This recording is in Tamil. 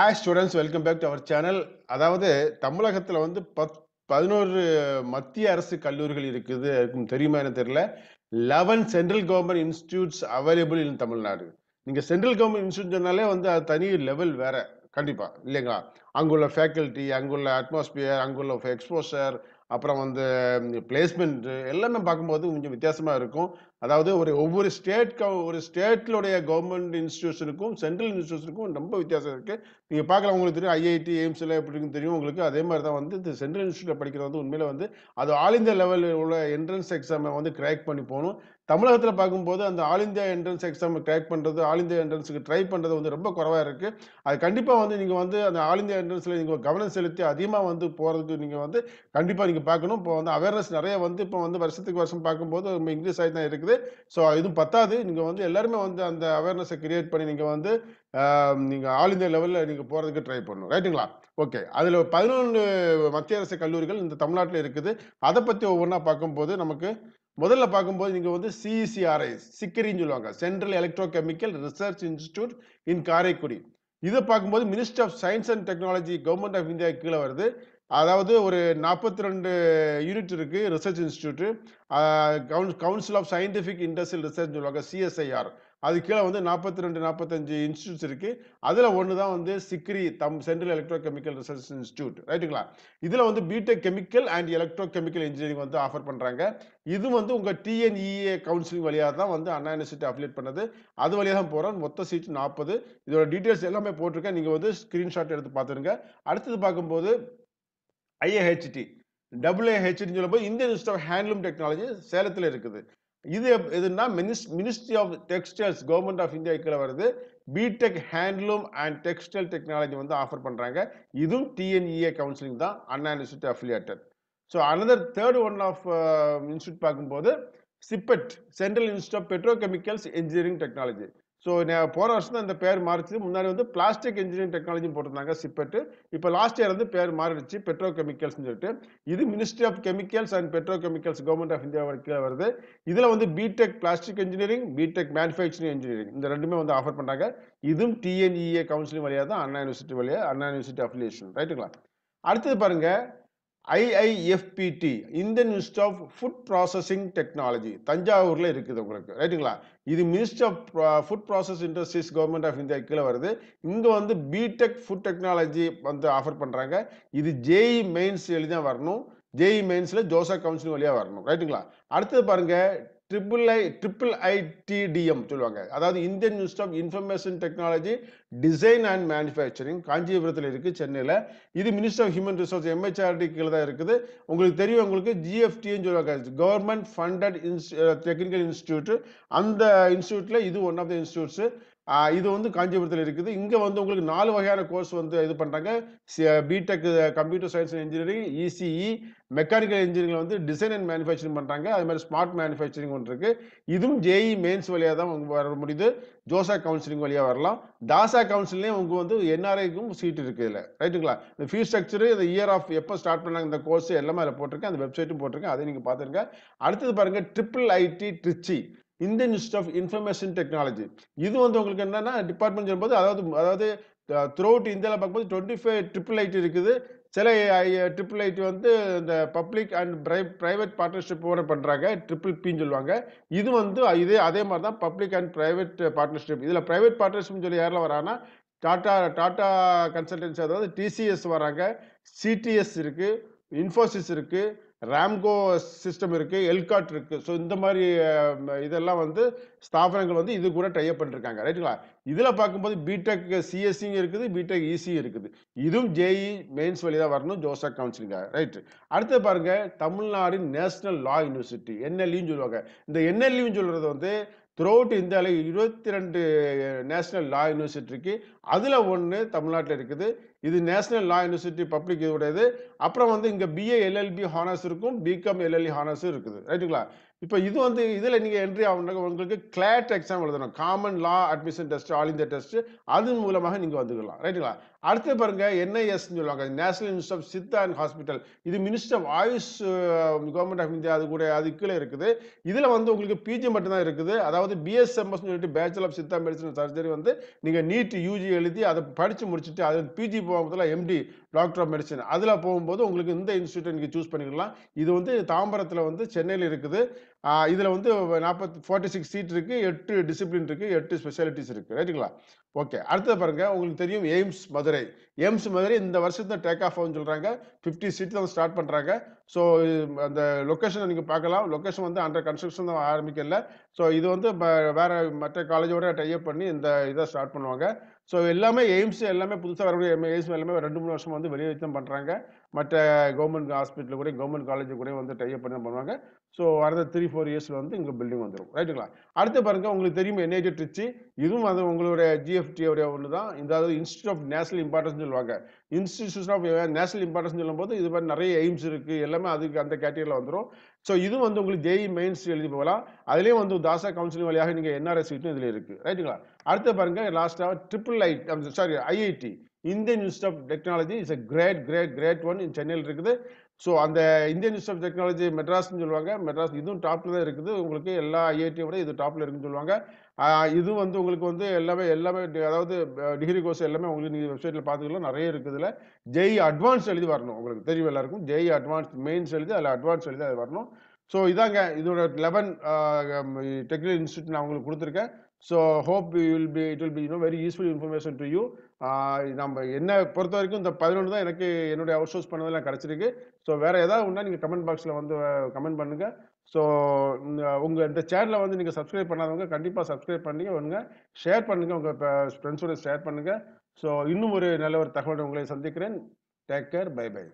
hi students welcome back to our channel அதாவது தமிழகத்தில் வந்து பத் பதினோரு மத்திய அரசு கல்லூரிகள் இருக்குது இருக்கும் தெரியுமா எனக்கு தெரியல eleven central government institutes available in Tamil Nadu நீங்கள் சென்ட்ரல் கவர்மெண்ட் இன்ஸ்டியூட் சொன்னாலே வந்து அது தனி லெவல் வேறு கண்டிப்பாக இல்லைங்களா அங்குள்ள ஃபேக்கல்ட்டி அங்குள்ள அட்மாஸ்பியர் அங்குள்ள எக்ஸ்போஷர் அப்புறம் வந்து பிளேஸ்மெண்ட்டு எல்லாமே பார்க்கும்போது கொஞ்சம் வித்தியாசமாக இருக்கும் அதாவது ஒரு ஒவ்வொரு ஸ்டேட் ஒரு ஸ்டேட்லுடைய கவர்மெண்ட் இன்ஸ்டியூஷனுக்கும் சென்ட்ரல் இன்ஸ்டியூஷனுக்கும் ரொம்ப வித்தியாசம் இருக்குது நீங்கள் பார்க்கலாம் உங்களுக்கு தெரியும் ஐஐடி எப்படி எப்படின்னு தெரியும் உங்களுக்கு அதே மாதிரி தான் வந்து இந்த சென்ட்ரல் இன்ஸ்டியூட்டில் படிக்கிறது வந்து உண்மையில் வந்து அது ஆல் இந்தியா லெவலில் உள்ள என்ட்ரன்ஸ் எக்ஸாமை வந்து கிராக் பண்ணி போகணும் தமிழகத்தில் பார்க்கும்போது அந்த all India entrance exam crack பண்ணுறது ஆல் இந்தியா என்ட்ரன்ஸுக்கு ட்ரை பண்ணுறது வந்து ரொம்ப குறவாக இருக்குது அது கண்டிப்பாக வந்து நீங்கள் வந்து அந்த ஆல் இந்தியா என்ட்ரன்ஸில் நீங்கள் கவனம் செலுத்தி அதிகமாக வந்து போகிறதுக்கு நீங்கள் வந்து கண்டிப்பாக நீங்கள் பார்க்கணும் இப்போ வந்து அவேர்னஸ் நிறைய வந்து இப்போ வந்து வருஷத்துக்கு வருஷம் பார்க்கும்போது இன்க்ரீஸ் ஆகி தான் இருக்குது வருது ஸோ இதுவும் பத்தாது நீங்கள் வந்து எல்லாருமே வந்து அந்த அவேர்னஸை கிரியேட் பண்ணி நீங்கள் வந்து நீங்கள் ஆல் இந்தியா லெவலில் நீங்கள் போகிறதுக்கு ட்ரை பண்ணணும் ரைட்டுங்களா ஓகே அதில் பதினொன்று மத்திய அரசு கல்லூரிகள் இந்த தமிழ்நாட்டில் இருக்குது அதை பற்றி ஒவ்வொன்றா பார்க்கும்போது நமக்கு முதல்ல பார்க்கும்போது நீங்கள் வந்து சிஇசிஆர்ஐ e சிக்கரின்னு சொல்லுவாங்க central electro chemical research institute in Karaikudi இதை பார்க்கும்போது minister of science and technology government of India கீழே வருது அதாவது ஒரு நாற்பத்தி ரெண்டு யூனிட் இருக்குது ரிசர்ச் இன்ஸ்டியூட்டு கவுன் council of scientific industrial research சொல்லுவாங்க சிஎஸ்ஐஆர் அது கீழே வந்து நாற்பத்தி ரெண்டு நாற்பத்தஞ்சு இன்ஸ்டியூட்ஸ் இருக்குது அதில் ஒன்று தான் வந்து சிக்ரி தம் central electro chemical research institute ரைட்டுங்களா இதில் வந்து BTech chemical and electro chemical engineering வந்து ஆஃபர் பண்ணுறாங்க இது வந்து உங்கள் டிஎன்இஏ கவுன்சிலிங் e வழியாக தான் வந்து அண்ணா யூனிவர்சிட்டி அப்ளேட் பண்ணது அது வழியாக தான் போகிறோம் மொத்த சீட்டு நாற்பது இதோட டீட்டெயில்ஸ் எல்லாமே போட்டிருக்கேன் நீங்கள் வந்து ஸ்க்ரீன்ஷாட் எடுத்து பார்த்துருங்க அடுத்தது பார்க்கும்போது ஐஏஹெச்டி டபிள்யூஹெச்டின்னு சொல்லும்போது Indian institute of handloom technology சேலத்தில் இருக்குது இது எதுனா ministry of textiles government of India கீழே வருது BTech handloom and textile technology வந்து ஆஃபர் பண்ணுறாங்க இதுவும் டிஎன்இஏ கவுன்சிலிங் e தான் Anna institute affiliated so another third one of institute பார்க்கும்போது CIPET central institute of petrochemicals engineering technology so போன வருஷம் தான் இந்த பேர் மாறிச்சு முன்னாடி வந்து பிளாஸ்டிக் இன்ஜினியரிங் டெக்னாலஜின்னு போட்டிருந்தாங்க சிப்பெட்டு இப்போ லாஸ்ட் இயர் வந்து பேர் மாறிடுச்சு பெட்ரோ கெமிக்கல்ஸ்னு சொல்லிட்டு இது ministry of chemicals and petro chemicals government of India கீழே வருது இதில் வந்து BTech plastic engineering BTech manufacturing engineering இந்த ரெண்டுமே வந்து ஆஃபர் பண்ணுறாங்க இதுவும் டிஎன்இஏ கவுன்சிலிங் e வழியாக தான் அண்ணா யூனிவர்சிட்டி வழியாக அண்ணா யூனிவர்சிட்டி அஃபிலியேஷன் ரைட்டுங்களா அடுத்தது பாருங்கள் IIFPT Indian institute of food processing technology தஞ்சாவூரில் இருக்குது உங்களுக்கு ரைட்டுங்களா இது ministry of food process industries government of India கீழே வருது இங்கே வந்து பிடெக் ஃபுட் டெக்னாலஜி வந்து ஆஃபர் பண்ணுறாங்க இது ஜேஇ மெயின்ஸ் e எழுதி தான் வரணும் ஜேஇ மெயின்ஸில் ஜோசா கவுன்சில் வழியாக வரணும் ரைட்டுங்களா அடுத்தது பாருங்கள் ட்ரிபிள் ஐ ட்ரிபிள் ஐடிடிஎம் சொல்லுவாங்க அதாவது Indian institute of information technology design and manufacturing காஞ்சிபுரத்தில் இருக்குது சென்னையில் இது minister of human resource MHRD கீழே தான் இருக்குது உங்களுக்கு தெரியும் உங்களுக்கு ஜிஎஃப்டின்னு சொல்லுவாங்க கவர்மெண்ட் ஃபண்டட் இன்ஸ் டெக்னிக்கல் இன்ஸ்டியூட் அந்த இன்ஸ்டியூட்டில் இது ஒன் ஆஃப் த இன்ஸ்டியூட்ஸு இது வந்து காஞ்சிபுரத்தில் இருக்குது இங்கே வந்து உங்களுக்கு நாலு வகையான கோர்ஸ் வந்து இது பண்ணுறாங்க BTech computer science and engineering ECE mechanical engineering வந்து டிசைன் அண்ட் மேனுஃபேக்சரிங் பண்ணுறாங்க அது மாதிரி ஸ்மார்ட் மேனுஃபேக்சரிங் ஒன்று இருக்குது இதுவும் ஜேஇ மெயின்ஸ் e வழியாக தான் வர முடியுது ஜோசா கவுன்சிலிங் வழியாக வரலாம் தாசா கவுன்சிலே உங்க வந்து என்ஆர்ஐக்கும் சீட் இருக்குது இதில் ரைட்டுங்களா இந்த ஃபீஸ் ஸ்ட்ரக்சரு இந்த இயர் ஆஃப் எப்போ ஸ்டார்ட் பண்ணாங்க இந்த கோர்ஸ் எல்லாமே அதில் போட்டிருக்கேன் அந்த வெப்சைட்டும் போட்டிருக்கேன் அதை நீங்கள் பார்த்துருங்க அடுத்தது பாருங்கள் triple IT Trichy Indian institute of information technology இது வந்து உங்களுக்கு என்னன்னா டிபார்ட்மெண்ட் சொல்லும்போது அதாவது அதாவது த்ரூ அவுட் இந்தியாவில் பார்க்கும்போது டுவெண்ட்டி ஃபைவ் ட்ரிபிள் ஐட் இருக்குது சில ட்ரிபிள் ஐட் வந்து இந்த பப்ளிக் அண்ட் பிரை ப்ரைவேட் பார்ட்னர்ஷிப்போட பண்ணுறாங்க ட்ரிபிள் பின்னு சொல்லுவாங்க இது வந்து இதே அதே மாதிரி தான் பப்ளிக் அண்ட் ப்ரைவேட் பார்ட்னர்ஷிப் இதில் ப்ரைவேட் பார்ட்னர்ஷிப்னு சொல்லி யாரில் வராங்கன்னா டாட்டா டாட்டா கன்சல்டன்சி அதாவது டிசிஎஸ் வராங்க சிடிஎஸ் இருக்குது இன்ஃபோசிஸ் இருக்குது ராம்கோ சிஸ்டம் இருக்குது எல்காட் இருக்குது ஸோ இந்த மாதிரி இதெல்லாம் வந்து ஸ்தாபனங்கள் வந்து இது கூட டைப் பண்ணிருக்காங்க ரைட்டுங்களா இதில் பார்க்கும்போது பிடெக் சிஎஸ்சியும் e இருக்குது பிடெக் இசியும் e இருக்குது இதுவும் ஜேஇ மெயின்ஸ் வழி தான் வரணும் ஜோசப் கவுன்சிலிங்காக ரைட்டு அடுத்து பாருங்கள் தமிழ்நாடு நேஷனல் லா யூனிவர்சிட்டி என்எல்யூன்னு சொல்லுவாங்க இந்த என்எல்இன்னு e சொல்கிறது வந்து த்ரூஅவுட் இந்தியாவில் இருபத்தி ரெண்டு நேஷ்னல் லா யூனிவர்சிட்டி இருக்குது அதில் ஒன்று தமிழ்நாட்டில் இருக்குது இது நேஷ்னல் லா யூனிவர்சிட்டி பப்ளிக் இதோடது அப்புறம் வந்து இங்கே பிஏ எல்எல்பி ஹானர்ஸ் இருக்கும் பிகாம் எல்எல்இ ஹானர்ஸும் இருக்குது ரைட்டுங்களா இப்போ இது வந்து இதில் நீங்கள் என்ட்ரி ஆகணுன்னா உங்களுக்கு கிளாட் எக்ஸாம் எழுதணும் common law admission test all India test அது மூலமாக நீங்கள் வந்துக்கலாம் ரைட்டுங்களா அடுத்து பாருங்க என்ஐஎஸ்ன்னு சொல்லுவாங்க national institute of Siddha and hospital இது minister of AYUSH government of India அது கூட அது கீழே இருக்குது இதில் வந்து உங்களுக்கு பிஜி மட்டும்தான் இருக்குது அதாவது பிஎஸ்எம்எஸ் சொல்லிட்டு bachelor of Siddha medicine surgery வந்து நீங்கள் நீட் யூஜி எழுதி அதை படித்து முடிச்சுட்டு அது பிஜி போகும்போதுல எம்டி டாக்டர் ஆஃப் மெடிசன் அதில் போகும்போது உங்களுக்கு இந்த இன்ஸ்டியூட்டை நீங்கள் சூஸ் பண்ணிக்கலாம் இது வந்து தாம்பரத்தில் வந்து சென்னையில் இருக்குது இதில் வந்து நாற்பத்தி ஃபார்ட்டி சிக்ஸ் சீட் இருக்குது எட்டு டிசிப்ளின் இருக்குது எட்டு ஸ்பெஷாலிட்டிஸ் இருக்குது ரைட்டுங்களா ஓகே அடுத்தது பாருங்க உங்களுக்கு தெரியும் எய்ம்ஸ் மதுரை எய்ம்ஸ் மதுரை இந்த வருஷத்துல டேக் ஆஃப் ஆகும் சொல்றாங்க ஃபிஃப்டி சீட் தான் ஸ்டார்ட் பண்றாங்க ஸோ அந்த லொக்கேஷன் நீங்கள் பார்க்கலாம் லொக்கேஷன் வந்து அண்டர் கன்ஸ்ட்ரக்ஷன் தான் ஆரம்பிக்கல ஸோ இது வந்து வேற மற்ற காலேஜோட டைப் பண்ணி இந்த இதை ஸ்டார்ட் பண்ணுவாங்க ஸோ எல்லாமே எய்ம்ஸ் எல்லாமே புதுசாக வரக்கூடிய எய்ம்ஸ் எல்லாமே ரெண்டு மூணு வருஷம் வந்து வெளியே வைத்தம் தான் பண்ணுறாங்க மற்ற கவர்மெண்ட் ஹாஸ்பிட்டல் கூட கவர்மெண்ட் காலேஜ் கூட வந்து டைப் பண்ணி தான் பண்ணுவாங்க ஸோ அடுத்த த்ரீ ஃபோர் இயர்ஸில் வந்து இங்கே பில்டிங் வந்துடும் ரைட்டுங்களா அடுத்து பாருங்க உங்களுக்கு தெரியும் என்ஐடி ட்ரிச்சி இதுவும் அது உங்களுடைய ஜிஎஃப்டியோடைய ஒன்று தான் இந்த அதாவது இன்ஸ்டியூட் ஆஃப் நேஷனல் இம்பார்ட்டன்ஸ் சொல்லுவாங்க இன்ஸ்டியூஷன் ஆஃப் நேஷனல் இம்பார்ட்டன்ஸ் சொல்லும்போது இது மாதிரி நிறைய எய்ம்ஸ் இருக்குது எல்லாமே அதுக்கு அந்த கேட்டகரியில் வந்துடும் ஸோ இது வந்து உங்களுக்கு ஜேஇ மெயின்ஸ் e எழுதி போகலாம் அதுலேயும் வந்து தாசா கவுன்சிலிங் வழியாக நீங்கள் என்ஆர்எஸ் சீட்டும் இதில் இருக்குது ரைட்டுங்களா அடுத்து பாருங்கள் லாஸ்ட்டாக triple I sorry IIT Indian institute of technology is a great great great one in சென்னையில் இருக்குது ஸோ அந்த இந்தியன் இன்ஸ்டியூட் ஆஃப் டெக்னாலஜி மெட்ராஸ்னு சொல்லுவாங்க மெட்ராஸ் இதுவும் டாப்பில் தான் இருக்குது உங்களுக்கு எல்லா ஐஐடியோட இது டாப்பில் இருக்குன்னு சொல்லுவாங்க இது வந்து உங்களுக்கு வந்து எல்லாமே எல்லாமே அதாவது டிகிரி கோர்ஸ் எல்லாமே உங்களுக்கு நீங்கள் வெப்சைட்டில் பார்த்துக்கலாம் நிறைய இருக்குதுல ஜெய் அட்வான்ஸ் e எழுதி வரணும் உங்களுக்கு தெரியும் எல்லாருக்கும் ஜெய் அட்வான்ஸ் மெயின்ஸ் எழுதி அதில் அட்வான்ஸ் எழுதி அது வரணும் ஸோ இதாங்க இதோட லெவன் டெக்னிக்கல் இன்ஸ்டியூட் நான் உங்களுக்கு கொடுத்துருக்கேன் so hope you will be it will be you know very useful information to you நம்ம என்னை பொறுத்த வரைக்கும் இந்த பதினொன்று தான் எனக்கு என்னுடைய அவுட் சோர்ஸ் பண்ணதெல்லாம் கிடச்சிருக்கு ஸோ வேறு ஏதாவது ஒன்றா நீங்கள் கமெண்ட் பாக்ஸில் வந்து கமெண்ட் பண்ணுங்கள் ஸோ உங்கள் இந்த சேனலில் வந்து நீங்கள் சப்ஸ்கிரைப் பண்ணாதவங்க கண்டிப்பாக சப்ஸ்கிரைப் பண்ணி ஒன்று ஷேர் பண்ணுங்கள் உங்கள் ஃப்ரெண்ட்ஸோட ஷேர் பண்ணுங்கள் ஸோ இன்னும் ஒரு நல்ல ஒரு தகவலை உங்களை சந்திக்கிறேன் டேக் கேர் பை பை